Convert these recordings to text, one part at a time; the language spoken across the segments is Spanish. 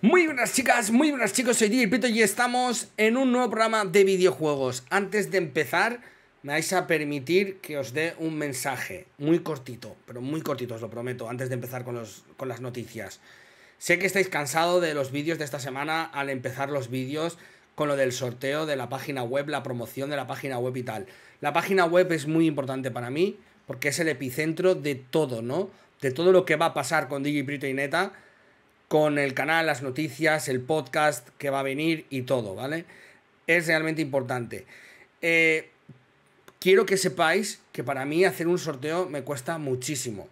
Muy buenas chicas, muy buenas chicos, soy DJ y estamos en un nuevo programa de videojuegos. Antes de empezar, me vais a permitir que os dé un mensaje, muy cortito, pero muy cortito, os lo prometo, antes de empezar con, con las noticias. Sé que estáis cansados de los vídeos de esta semana al empezar los vídeos con lo del sorteo de la página web, la promoción de la página web y tal. La página web es muy importante para mí porque es el epicentro de todo, ¿no? De todo lo que va a pasar con DigiPrito y Neta con el canal, las noticias, el podcast que va a venir y todo, ¿vale? Es realmente importante. Eh, quiero que sepáis que para mí hacer un sorteo me cuesta muchísimo,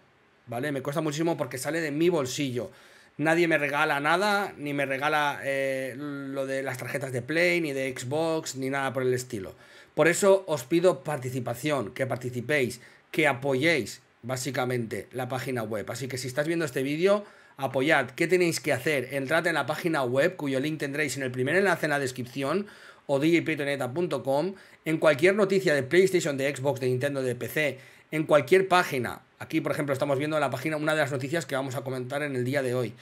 ¿vale? Me cuesta muchísimo porque sale de mi bolsillo. Nadie me regala nada, ni me regala eh, lo de las tarjetas de Play, ni de Xbox, ni nada por el estilo. Por eso os pido participación, que participéis, que apoyéis básicamente la página web. Así que si estás viendo este vídeo, apoyad. ¿Qué tenéis que hacer? Entrad en la página web, cuyo link tendréis en el primer enlace en la descripción o djpaytoneta.com, en cualquier noticia de PlayStation, de Xbox, de Nintendo, de PC, en cualquier página. Aquí, por ejemplo, estamos viendo la página, una de las noticias que vamos a comentar en el día de hoy.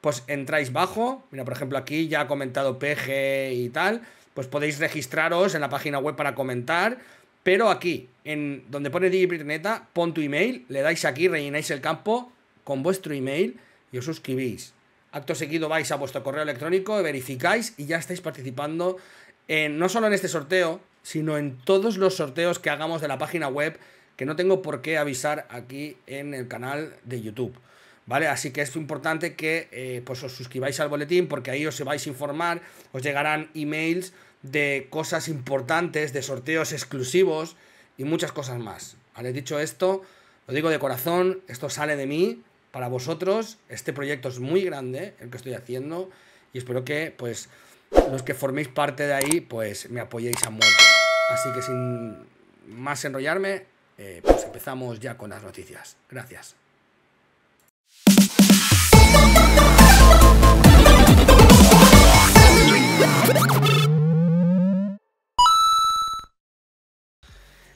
Pues entráis bajo, mira, por ejemplo, aquí ya ha comentado PG y tal, pues podéis registraros en la página web para comentar, pero aquí, en donde pone djpritoneta, pon tu email, le dais aquí, rellenáis el campo con vuestro email y os suscribís. Acto seguido vais a vuestro correo electrónico, verificáis y ya estáis participando en, no solo en este sorteo, sino en todos los sorteos que hagamos de la página web que no tengo por qué avisar aquí en el canal de YouTube. ¿Vale? Así que es importante que eh, pues os suscribáis al boletín porque ahí os vais a informar, os llegarán emails de cosas importantes, de sorteos exclusivos y muchas cosas más. ¿Vale? Dicho esto, lo digo de corazón, esto sale de mí, para vosotros. Este proyecto es muy grande, el que estoy haciendo, y espero que, pues, los que forméis parte de ahí, pues, me apoyéis a muerte. Así que sin más enrollarme, eh, pues empezamos ya con las noticias. Gracias.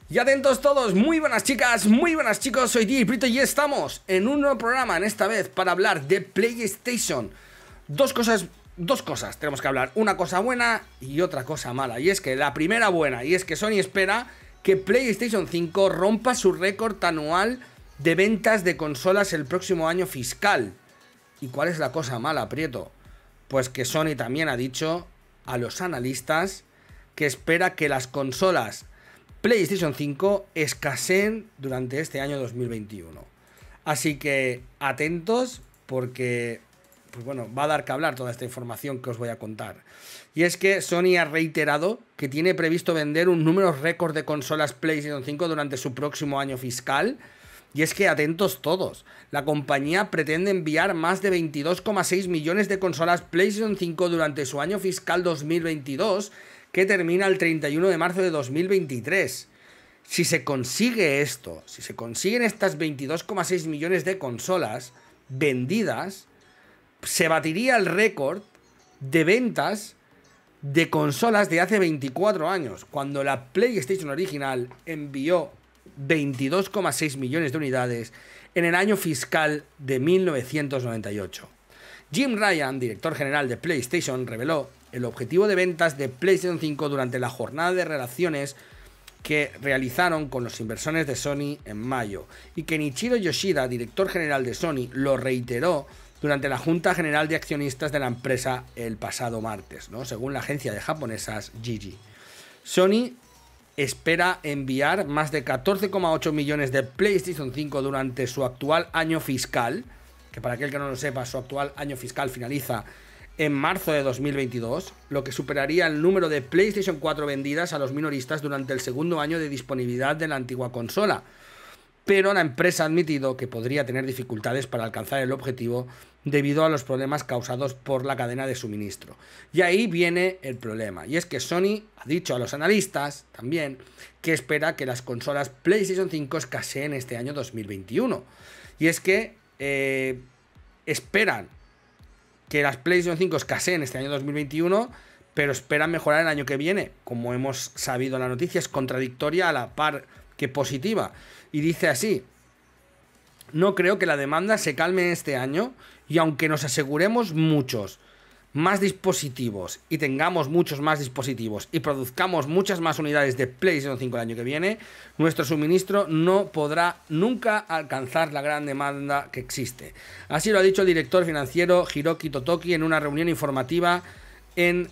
Y atentos todos, muy buenas chicas, muy buenas chicos, soy DJ Prieto y estamos en un nuevo programa, en esta vez, para hablar de PlayStation. Dos cosas, dos cosas tenemos que hablar, una cosa buena y otra cosa mala. Y es que la primera buena, y es que Sony espera que PlayStation 5 rompa su récord anual de ventas de consolas el próximo año fiscal. ¿Y cuál es la cosa mala, Prieto? Pues que Sony también ha dicho a los analistas que espera que las consolas PlayStation 5 escaseen durante este año 2021. Así que atentos porque pues bueno, va a dar que hablar toda esta información que os voy a contar. Y es que Sony ha reiterado que tiene previsto vender un número récord de consolas PlayStation 5 durante su próximo año fiscal. Y es que atentos todos, la compañía pretende enviar más de 22,6 millones de consolas PlayStation 5 durante su año fiscal 2022 que termina el 31 de marzo de 2023. Si se consigue esto, si se consiguen estas 22,6 millones de consolas vendidas, se batiría el récord de ventas de consolas de hace 24 años, cuando la PlayStation original envió 22,6 millones de unidades en el año fiscal de 1998. Jim Ryan, director general de PlayStation, reveló el objetivo de ventas de PlayStation 5 durante la jornada de relaciones que realizaron con los inversores de Sony en mayo, y que Nichiro Yoshida, director general de Sony, lo reiteró durante la Junta General de Accionistas de la empresa el pasado martes, ¿no? según la agencia de japonesas Gigi. Sony espera enviar más de 14,8 millones de PlayStation 5 durante su actual año fiscal, que para aquel que no lo sepa, su actual año fiscal finaliza en marzo de 2022, lo que superaría el número de PlayStation 4 vendidas a los minoristas durante el segundo año de disponibilidad de la antigua consola. Pero la empresa ha admitido que podría tener dificultades para alcanzar el objetivo debido a los problemas causados por la cadena de suministro. Y ahí viene el problema, y es que Sony ha dicho a los analistas también que espera que las consolas PlayStation 5 escaseen este año 2021. Y es que eh, esperan que las PlayStation 5 escaseen este año 2021, pero esperan mejorar el año que viene. Como hemos sabido en la noticia, es contradictoria a la par que positiva. Y dice así, no creo que la demanda se calme este año y aunque nos aseguremos muchos más dispositivos y tengamos muchos más dispositivos y produzcamos muchas más unidades de PlayStation 5 el año que viene, nuestro suministro no podrá nunca alcanzar la gran demanda que existe. Así lo ha dicho el director financiero Hiroki Totoki en una reunión informativa en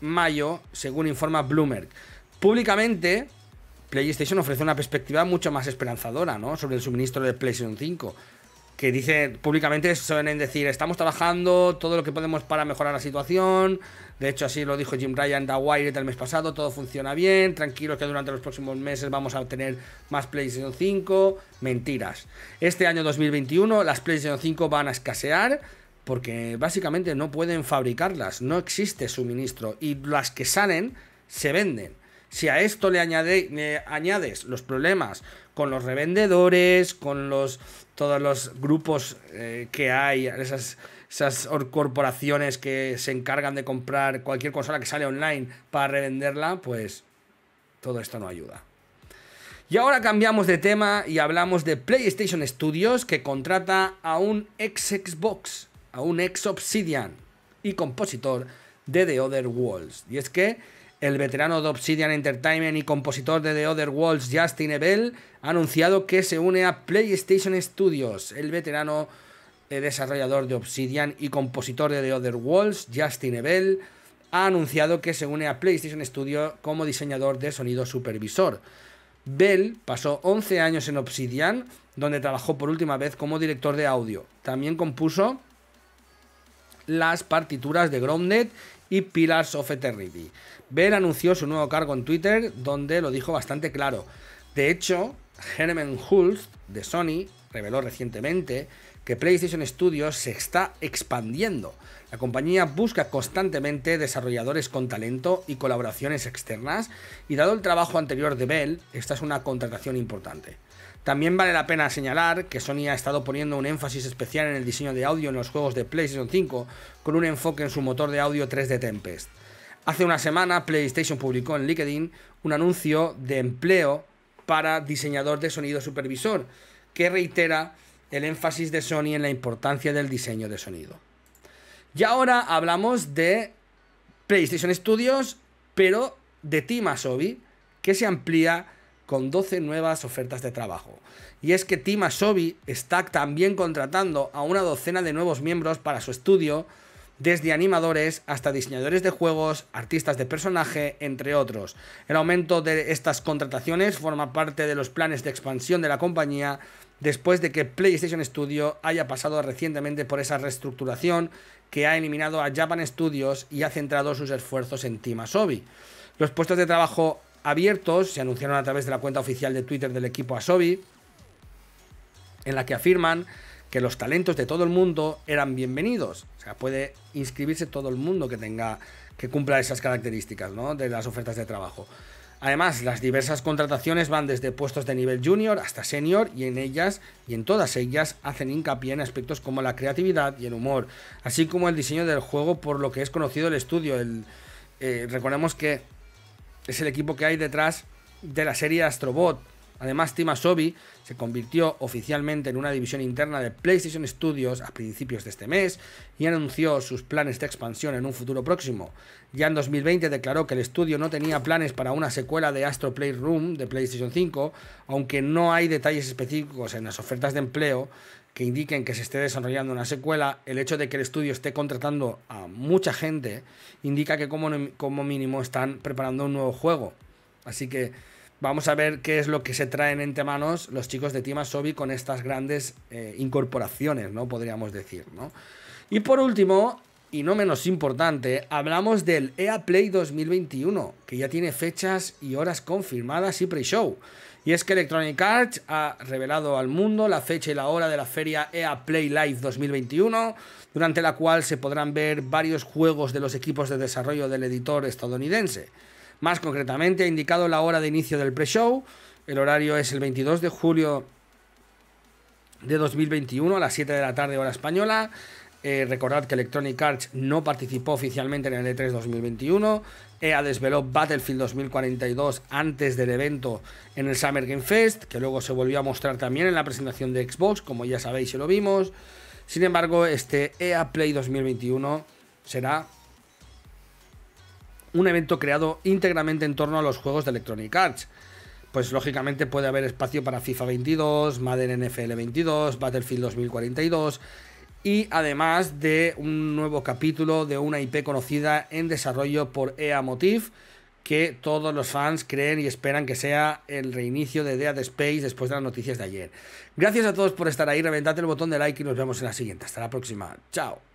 mayo, según informa Bloomberg. Públicamente, PlayStation ofrece una perspectiva mucho más esperanzadora ¿no? sobre el suministro de PlayStation 5 que dice públicamente suelen decir estamos trabajando todo lo que podemos para mejorar la situación. De hecho, así lo dijo Jim Ryan da Wired el mes pasado, todo funciona bien, tranquilo que durante los próximos meses vamos a obtener más PlayStation 5. Mentiras. Este año 2021 las PlayStation 5 van a escasear porque básicamente no pueden fabricarlas, no existe suministro y las que salen se venden. Si a esto le, añades los problemas con los revendedores, con los todos los grupos eh, que hay, esas, esas corporaciones que se encargan de comprar cualquier consola que sale online para revenderla, pues todo esto no ayuda. Y ahora cambiamos de tema y hablamos de PlayStation Studios que contrata a un ex Xbox, a un ex Obsidian y compositor de The Other Worlds. Y es que el veterano de Obsidian Entertainment y compositor de The Other Worlds, Justin Ebel, ha anunciado que se une a PlayStation Studios. El veterano eh, desarrollador de Obsidian y compositor de The Other Worlds, Justin Ebel, ha anunciado que se une a PlayStation Studios como diseñador de sonido supervisor. Bell pasó 11 años en Obsidian, donde trabajó por última vez como director de audio. También compuso las partituras de Gromnet y Pillars of Eternity. Bell anunció su nuevo cargo en Twitter, donde lo dijo bastante claro. De hecho, Herman Hulst de Sony reveló recientemente que PlayStation Studios se está expandiendo. La compañía busca constantemente desarrolladores con talento y colaboraciones externas, y dado el trabajo anterior de Bell, esta es una contratación importante. También vale la pena señalar que Sony ha estado poniendo un énfasis especial en el diseño de audio en los juegos de PlayStation 5 con un enfoque en su motor de audio 3D Tempest. Hace una semana PlayStation publicó en LinkedIn un anuncio de empleo para diseñador de sonido supervisor que reitera el énfasis de Sony en la importancia del diseño de sonido. Y ahora hablamos de PlayStation Studios, pero de Team Asobi, que se amplía con 12 nuevas ofertas de trabajo. Y es que Team está también contratando a una docena de nuevos miembros para su estudio, desde animadores hasta diseñadores de juegos, artistas de personaje, entre otros. El aumento de estas contrataciones forma parte de los planes de expansión de la compañía después de que PlayStation Studio haya pasado recientemente por esa reestructuración que ha eliminado a Japan Studios y ha centrado sus esfuerzos en Team Asobi. Los puestos de trabajo abiertos se anunciaron a través de la cuenta oficial de Twitter del equipo Asobi, en la que afirman que los talentos de todo el mundo eran bienvenidos. O sea, puede inscribirse todo el mundo que tenga, que cumpla esas características ¿no? de las ofertas de trabajo. Además, las diversas contrataciones van desde puestos de nivel junior hasta senior y en ellas y en todas ellas hacen hincapié en aspectos como la creatividad y el humor, así como el diseño del juego por lo que es conocido el estudio. Eh, recordemos que es el equipo que hay detrás de la serie Astrobot. Además, Team se convirtió oficialmente en una división interna de PlayStation Studios a principios de este mes y anunció sus planes de expansión en un futuro próximo. Ya en 2020 declaró que el estudio no tenía planes para una secuela de Astro Playroom de PlayStation 5, aunque no hay detalles específicos en las ofertas de empleo que indiquen que se esté desarrollando una secuela, el hecho de que el estudio esté contratando a mucha gente indica que como, como mínimo están preparando un nuevo juego. Así que Vamos a ver qué es lo que se traen entre manos los chicos de Team Asobi con estas grandes eh, incorporaciones, ¿no? Podríamos decir, Y por último, y no menos importante, hablamos del EA Play 2021, que ya tiene fechas y horas confirmadas y pre-show. Y es que Electronic Arts ha revelado al mundo la fecha y la hora de la feria EA Play Live 2021, durante la cual se podrán ver varios juegos de los equipos de desarrollo del editor estadounidense. Más concretamente, ha indicado la hora de inicio del pre-show. El horario es el 22 de julio de 2021 a las 7 de la tarde hora española. Eh, recordad que Electronic Arts no participó oficialmente en el E3 2021. EA desveló Battlefield 2042 antes del evento en el Summer Game Fest, que luego se volvió a mostrar también en la presentación de Xbox, como ya sabéis y lo vimos. Sin embargo, este EA Play 2021 será un evento creado íntegramente en torno a los juegos de Electronic Arts. Pues lógicamente puede haber espacio para FIFA 22, Madden NFL 22, Battlefield 2042 y además de un nuevo capítulo de una IP conocida en desarrollo por EA Motif. que todos los fans creen y esperan que sea el reinicio de Dead Space después de las noticias de ayer. Gracias a todos por estar ahí, reventad el botón de like y nos vemos en la siguiente. Hasta la próxima. Chao.